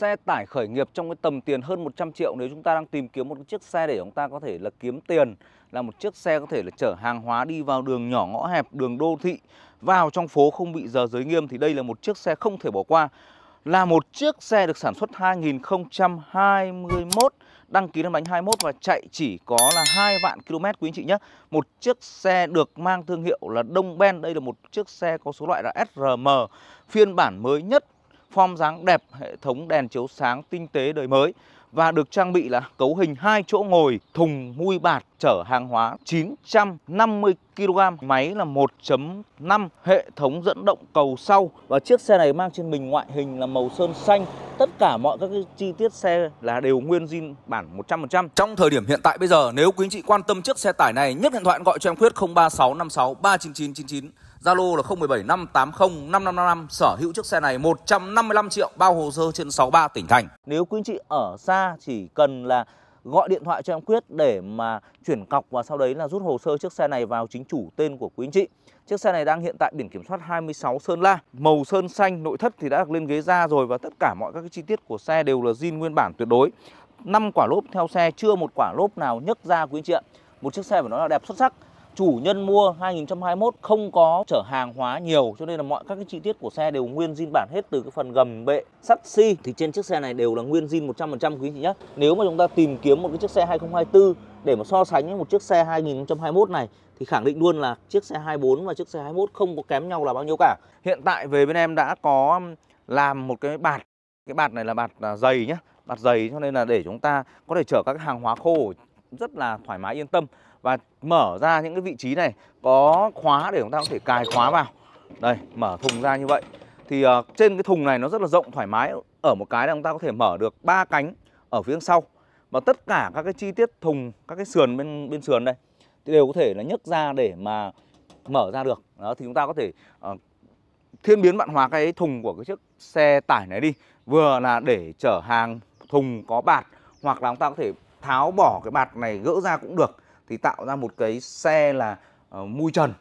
xe tải khởi nghiệp trong cái tầm tiền hơn 100 triệu nếu chúng ta đang tìm kiếm một chiếc xe để chúng ta có thể là kiếm tiền là một chiếc xe có thể là chở hàng hóa đi vào đường nhỏ ngõ hẹp, đường đô thị vào trong phố không bị giờ giới nghiêm thì đây là một chiếc xe không thể bỏ qua. Là một chiếc xe được sản xuất 2021 đăng ký năm đánh 21 và chạy chỉ có là 2 vạn km quý anh chị nhé. Một chiếc xe được mang thương hiệu là Đông Ben, đây là một chiếc xe có số loại là SRM, phiên bản mới nhất form dáng đẹp, hệ thống đèn chiếu sáng tinh tế đời mới và được trang bị là cấu hình hai chỗ ngồi, thùng mui bạt chở hàng hóa 950 kg, máy là 1.5, hệ thống dẫn động cầu sau và chiếc xe này mang trên mình ngoại hình là màu sơn xanh. Tất cả mọi các cái chi tiết xe là đều nguyên zin bản 100%. Trong thời điểm hiện tại bây giờ, nếu quý anh chị quan tâm chiếc xe tải này, nhấc điện thoại gọi cho em Quyết 0365639999 Zalo là 01758055555 sở hữu chiếc xe này 155 triệu bao hồ sơ trên 63 tỉnh thành. Nếu quý anh chị ở xa chỉ cần là gọi điện thoại cho em Quyết để mà chuyển cọc và sau đấy là rút hồ sơ chiếc xe này vào chính chủ tên của quý anh chị. Chiếc xe này đang hiện tại biển kiểm soát 26 Sơn La, màu sơn xanh, nội thất thì đã được lên ghế da rồi và tất cả mọi các cái chi tiết của xe đều là zin nguyên bản tuyệt đối. 5 quả lốp theo xe chưa một quả lốp nào nhấc ra quý anh chị ạ. Một chiếc xe phải nói là đẹp xuất sắc chủ nhân mua 2021 không có chở hàng hóa nhiều cho nên là mọi các cái chi tiết của xe đều nguyên zin bản hết từ cái phần gầm bệ sắt xi si, thì trên chiếc xe này đều là nguyên zin 100% quý chị nhé nếu mà chúng ta tìm kiếm một cái chiếc xe 2024 để mà so sánh với một chiếc xe 2021 này thì khẳng định luôn là chiếc xe 24 và chiếc xe 21 không có kém nhau là bao nhiêu cả hiện tại về bên em đã có làm một cái bạt cái bạt này là bạt dày à, nhé bạt dày cho nên là để chúng ta có thể chở các hàng hóa khô rất là thoải mái yên tâm và mở ra những cái vị trí này có khóa để chúng ta có thể cài khóa vào đây mở thùng ra như vậy thì uh, trên cái thùng này nó rất là rộng thoải mái ở một cái là chúng ta có thể mở được ba cánh ở phía sau và tất cả các cái chi tiết thùng các cái sườn bên bên sườn đây thì đều có thể là nhấc ra để mà mở ra được đó thì chúng ta có thể uh, thiên biến vạn hóa cái thùng của cái chiếc xe tải này đi vừa là để chở hàng thùng có bạt hoặc là chúng ta có thể tháo bỏ cái bạt này gỡ ra cũng được thì tạo ra một cái xe là uh, mui trần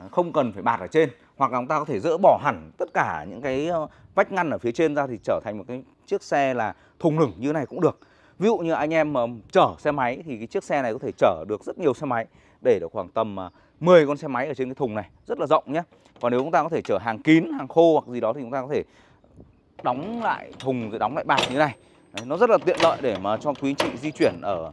ờ, không cần phải bạt ở trên hoặc là chúng ta có thể dỡ bỏ hẳn tất cả những cái ờ, vách ngăn ở phía trên ra thì trở thành một cái chiếc xe là thùng lửng như này cũng được ví dụ như anh em mà chở xe máy thì cái chiếc xe này có thể chở được rất nhiều xe máy để được khoảng tầm 10 con xe máy ở trên cái thùng này rất là rộng nhé còn nếu chúng ta có thể chở hàng kín hàng khô hoặc gì đó thì chúng ta có thể đóng lại thùng rồi đóng lại bạt như này Đấy, nó rất là tiện lợi để mà cho quý chị di chuyển ở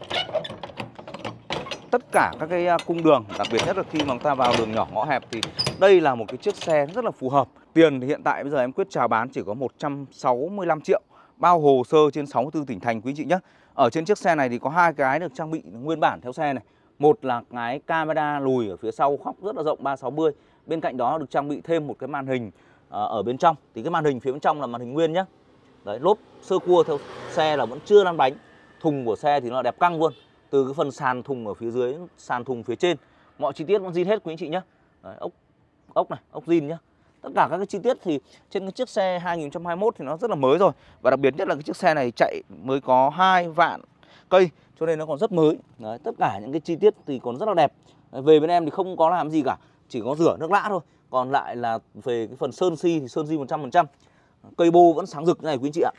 tất cả các cái cung đường đặc biệt nhất là khi mà chúng ta vào đường nhỏ ngõ hẹp thì đây là một cái chiếc xe rất là phù hợp tiền thì hiện tại bây giờ em quyết chào bán chỉ có 165 triệu bao hồ sơ trên 64 tỉnh thành quý chị nhé ở trên chiếc xe này thì có hai cái được trang bị nguyên bản theo xe này một là cái camera lùi ở phía sau khóc rất là rộng 360 bên cạnh đó được trang bị thêm một cái màn hình à, ở bên trong thì cái màn hình phía bên trong là màn hình nguyên nhé đấy lốp sơ cua theo xe là vẫn chưa lăn bánh thùng của xe thì nó đẹp căng luôn từ cái phần sàn thùng ở phía dưới sàn thùng phía trên mọi chi tiết con zin hết quý anh chị nhé Đấy, ốc ốc này ốc zin nhé tất cả các cái chi tiết thì trên cái chiếc xe 2021 thì nó rất là mới rồi và đặc biệt nhất là cái chiếc xe này chạy mới có hai vạn cây cho nên nó còn rất mới Đấy, tất cả những cái chi tiết thì còn rất là đẹp về bên em thì không có làm gì cả chỉ có rửa nước lã thôi còn lại là về cái phần sơn si thì sơn si 100% cây bô vẫn sáng rực này quý anh chị ạ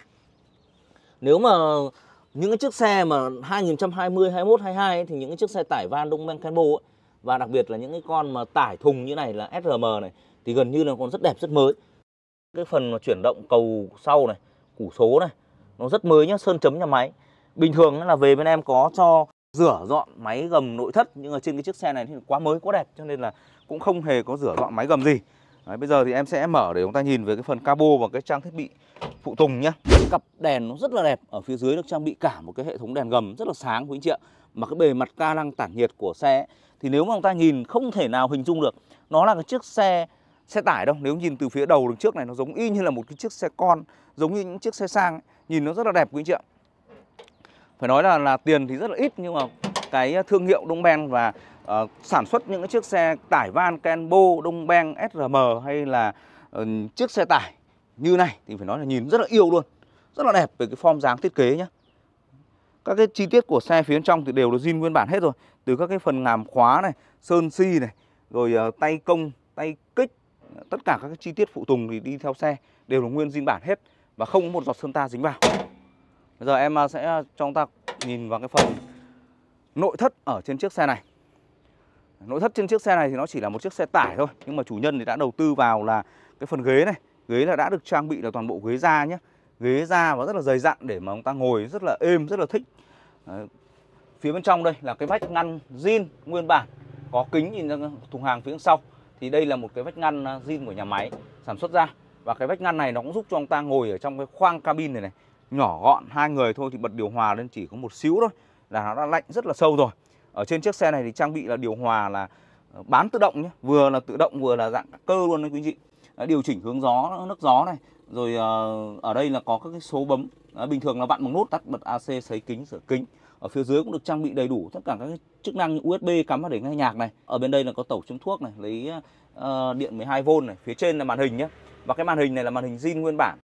nếu mà những cái chiếc xe mà 2020, 21, 22 ấy, thì những cái chiếc xe tải van Đông Ben Cambo ấy, và đặc biệt là những cái con mà tải thùng như này là SRM này thì gần như là còn rất đẹp rất mới. Cái phần mà chuyển động cầu sau này, củ số này nó rất mới nhá, sơn chấm nhà máy. Bình thường là về bên em có cho rửa dọn máy gầm nội thất nhưng mà trên cái chiếc xe này thì quá mới quá đẹp cho nên là cũng không hề có rửa dọn máy gầm gì. Đấy, bây giờ thì em sẽ mở để chúng ta nhìn về cái phần cabo và cái trang thiết bị phụ tùng nhé Cặp đèn nó rất là đẹp, ở phía dưới được trang bị cả một cái hệ thống đèn gầm rất là sáng quý anh chị ạ. Mà cái bề mặt ca lăng tản nhiệt của xe ấy, thì nếu mà chúng ta nhìn không thể nào hình dung được nó là cái chiếc xe xe tải đâu. Nếu nhìn từ phía đầu đằng trước này nó giống y như là một cái chiếc xe con, giống như những chiếc xe sang ấy. nhìn nó rất là đẹp quý anh chị ạ. Phải nói là là tiền thì rất là ít nhưng mà cái thương hiệu Đông Ben và uh, sản xuất những cái chiếc xe tải van Kenbo, Đông Beng, SRM hay là uh, chiếc xe tải như này thì phải nói là nhìn rất là yêu luôn. Rất là đẹp về cái form dáng thiết kế nhé. Các cái chi tiết của xe phía trong thì đều là zin nguyên bản hết rồi. Từ các cái phần ngàm khóa này, sơn si này, rồi uh, tay công, tay kích, tất cả các cái chi tiết phụ tùng thì đi theo xe đều là nguyên zin bản hết và không có một giọt sơn ta dính vào. Bây giờ em sẽ cho chúng ta nhìn vào cái phần nội thất ở trên chiếc xe này nội thất trên chiếc xe này thì nó chỉ là một chiếc xe tải thôi nhưng mà chủ nhân thì đã đầu tư vào là cái phần ghế này ghế là đã được trang bị là toàn bộ ghế da nhé ghế da và rất là dày dặn để mà ông ta ngồi rất là êm rất là thích phía bên trong đây là cái vách ngăn zin nguyên bản có kính nhìn ra thùng hàng phía sau thì đây là một cái vách ngăn à, zin của nhà máy sản xuất ra và cái vách ngăn này nó cũng giúp cho ông ta ngồi ở trong cái khoang cabin này này nhỏ gọn hai người thôi thì bật điều hòa lên chỉ có một xíu thôi là nó đã lạnh rất là sâu rồi ở trên chiếc xe này thì trang bị là điều hòa là ờ, bán tự động nhé vừa là tự động vừa là dạng cơ luôn đấy quý vị điều chỉnh hướng gió nước gió này rồi ờ, ở đây là có các cái số bấm bình thường là vặn bằng nút tắt bật AC sấy kính sửa kính ở phía dưới cũng được trang bị đầy đủ tất cả các cái chức năng như USB cắm vào để nghe nhạc này ở bên đây là có tẩu chống thuốc này lấy ờ, điện 12V này phía trên là màn hình nhé và cái màn hình này là màn hình zin nguyên bản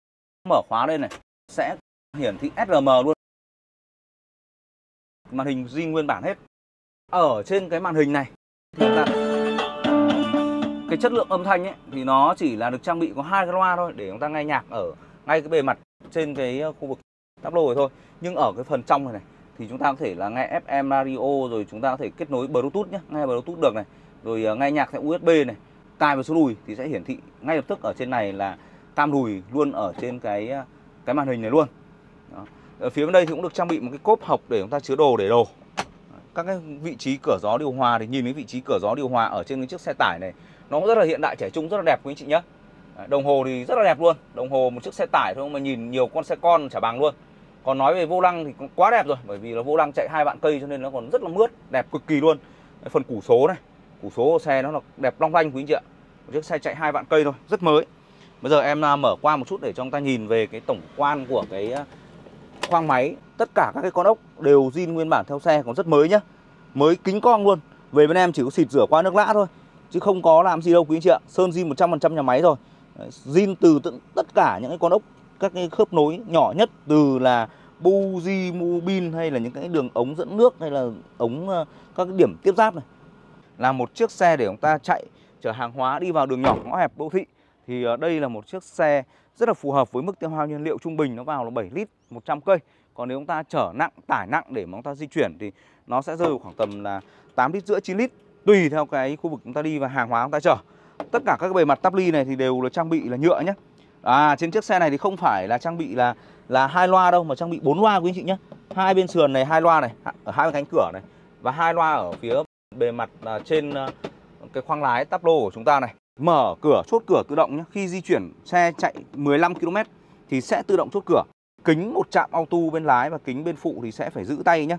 mở khóa lên này sẽ hiển thị SRM luôn màn hình zin nguyên bản hết ở trên cái màn hình này thì là cái chất lượng âm thanh ấy thì nó chỉ là được trang bị có hai cái loa thôi để chúng ta nghe nhạc ở ngay cái bề mặt trên cái ờ, khu vực táp lô này thôi nhưng ở cái phần trong này, này thì chúng ta có thể là nghe FM radio rồi chúng ta có thể kết nối Bluetooth nhé nghe Bluetooth được này rồi ờ, nghe nhạc theo USB này cài vào số đùi thì sẽ hiển thị ngay lập tức ở trên này là cam đùi luôn ở trên cái ờ, cái màn hình này luôn Đó. ở phía bên đây thì cũng được trang bị một cái cốp hộc để chúng ta chứa đồ để đồ các cái vị trí cửa gió điều hòa thì nhìn cái vị trí cửa gió điều hòa ở trên cái chiếc xe tải này nó rất là hiện đại trẻ trung rất là đẹp quý anh chị nhé đồng hồ thì rất là đẹp luôn đồng hồ một chiếc xe tải thôi mà nhìn nhiều con xe con chả bằng luôn còn nói về vô lăng thì quá đẹp rồi bởi vì là vô lăng chạy hai bạn cây cho nên nó còn rất là mướt đẹp cực kỳ luôn phần củ số này củ số của xe nó là đẹp long lanh quý anh chị ạ một chiếc xe chạy hai bạn cây thôi rất mới bây giờ em à, mở qua một chút để cho chúng ta nhìn về cái tổng quan của cái à, khoang máy tất cả các cái con ốc đều zin nguyên bản theo xe còn rất mới nhá mới kính cong luôn về bên em chỉ có xịt rửa qua nước lã thôi chứ không có làm gì đâu quý anh chị ạ sơn zin 100% nhà máy rồi zin từ tất cả những cái con ốc các cái khớp nối nhỏ nhất từ là buji mubin hay là những cái đường ống dẫn nước hay là ống ờ, các cái điểm tiếp giáp này là một chiếc xe để chúng ta chạy chở hàng hóa đi vào đường nhỏ ngõ hẹp đô thị thì ờ, đây là một chiếc xe rất là phù hợp với mức tiêu hao nhiên liệu trung bình nó vào là 7 lít 100 cây còn nếu chúng ta chở nặng tải nặng để mà chúng ta di chuyển thì nó sẽ rơi vào khoảng tầm là 8 lít rưỡi 9 lít tùy theo cái khu vực chúng ta đi và hàng hóa chúng ta chở tất cả các bề mặt tắp ly này thì đều là trang bị là nhựa nhé à trên chiếc xe này thì không phải là trang bị là là hai loa đâu mà trang bị bốn loa quý anh chị nhé hai bên sườn này hai loa này ở hai cánh cửa này và hai loa ở phía bề mặt trên ờ, cái khoang lái táp lô của chúng ta này Mở cửa chốt cửa tự động nhé. Khi di chuyển xe chạy 15 km thì sẽ tự động chốt cửa. Kính một chạm auto bên lái và kính bên phụ thì sẽ phải giữ tay nhé.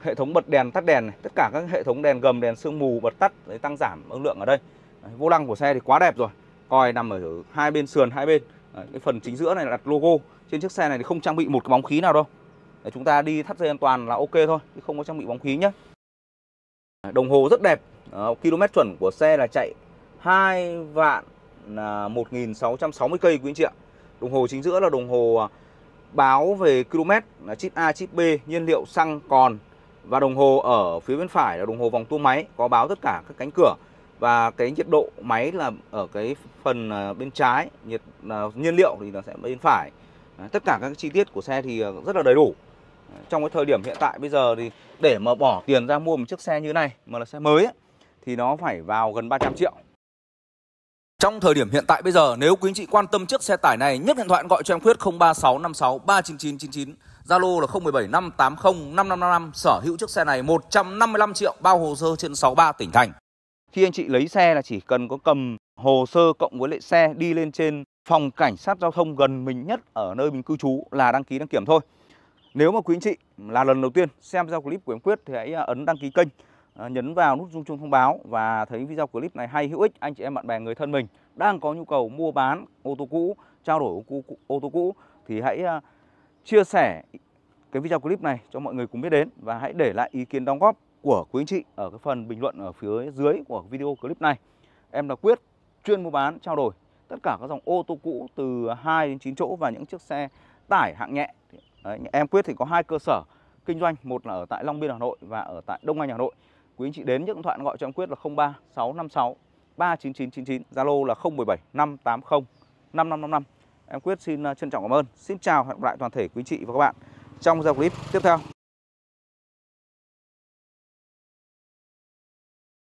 Hệ thống bật đèn tắt đèn này, tất cả các hệ thống đèn gầm, đèn sương mù bật tắt để tăng giảm năng lượng ở đây. Đấy, vô lăng của xe thì quá đẹp rồi. Còi nằm ở hai bên sườn hai bên. cái phần chính giữa này là đặt logo. Trên chiếc xe này thì không trang bị một cái bóng khí nào đâu. Đấy, chúng ta đi thắt dây an toàn là ok thôi, chứ không có trang bị bóng khí nhé. Đồng hồ rất đẹp. Ờ, km chuẩn của xe là chạy 2 vạn là 1660 cây quý anh chị ạ. Đồng hồ chính giữa là đồng hồ à, báo về km là chip A chip B, nhiên liệu xăng còn và đồng hồ ở phía bên phải là đồng hồ vòng tua máy có báo tất cả các cánh cửa và cái nhiệt độ máy là ở cái phần à, bên trái, nhiệt à, nhiên liệu thì nó sẽ bên phải. Tất cả các chi tiết của xe thì rất là đầy đủ. Trong cái thời điểm hiện tại bây giờ thì để mà bỏ tiền ra mua một chiếc xe như này mà là xe mới ấy, thì nó phải vào gần 300 triệu trong thời điểm hiện tại bây giờ, nếu quý anh chị quan tâm chiếc xe tải này, nhấc điện thoại gọi cho em Quyết 03656 39999, Zalo là 017 580 5555, sở hữu chiếc xe này 155 triệu bao hồ sơ trên 63 tỉnh thành. Khi anh chị lấy xe là chỉ cần có cầm hồ sơ cộng với lệ xe đi lên trên phòng cảnh sát giao thông gần mình nhất ở nơi mình cư trú là đăng ký đăng kiểm thôi. Nếu mà quý anh chị là lần đầu tiên xem video clip của em Quyết thì hãy à, ấn đăng ký kênh Ờ, nhấn vào nút rung chuông thông báo và thấy video clip này hay hữu ích anh chị em bạn bè người thân mình đang có nhu cầu mua bán ô tô cũ trao đổi ô tô, cũ thì hãy ờ, chia sẻ cái video clip này cho mọi người cùng biết đến và hãy để lại ý kiến đóng góp của quý anh chị ở cái phần bình luận ở phía dưới của video clip này em là quyết chuyên mua bán trao đổi tất cả các dòng ô tô cũ từ 2 đến 9 chỗ và những chiếc xe tải hạng nhẹ Đấy, em quyết thì có hai cơ sở kinh doanh một là ở tại Long Biên Hà Nội và ở tại Đông Anh Hà Nội quý anh chị đến những điện thoại gọi cho em Quyết là 03 656 39999 Zalo là 017 580 5555 Em Quyết xin à, trân trọng cảm ơn Xin chào hẹn gặp lại toàn thể quý anh chị và các bạn trong video clip tiếp theo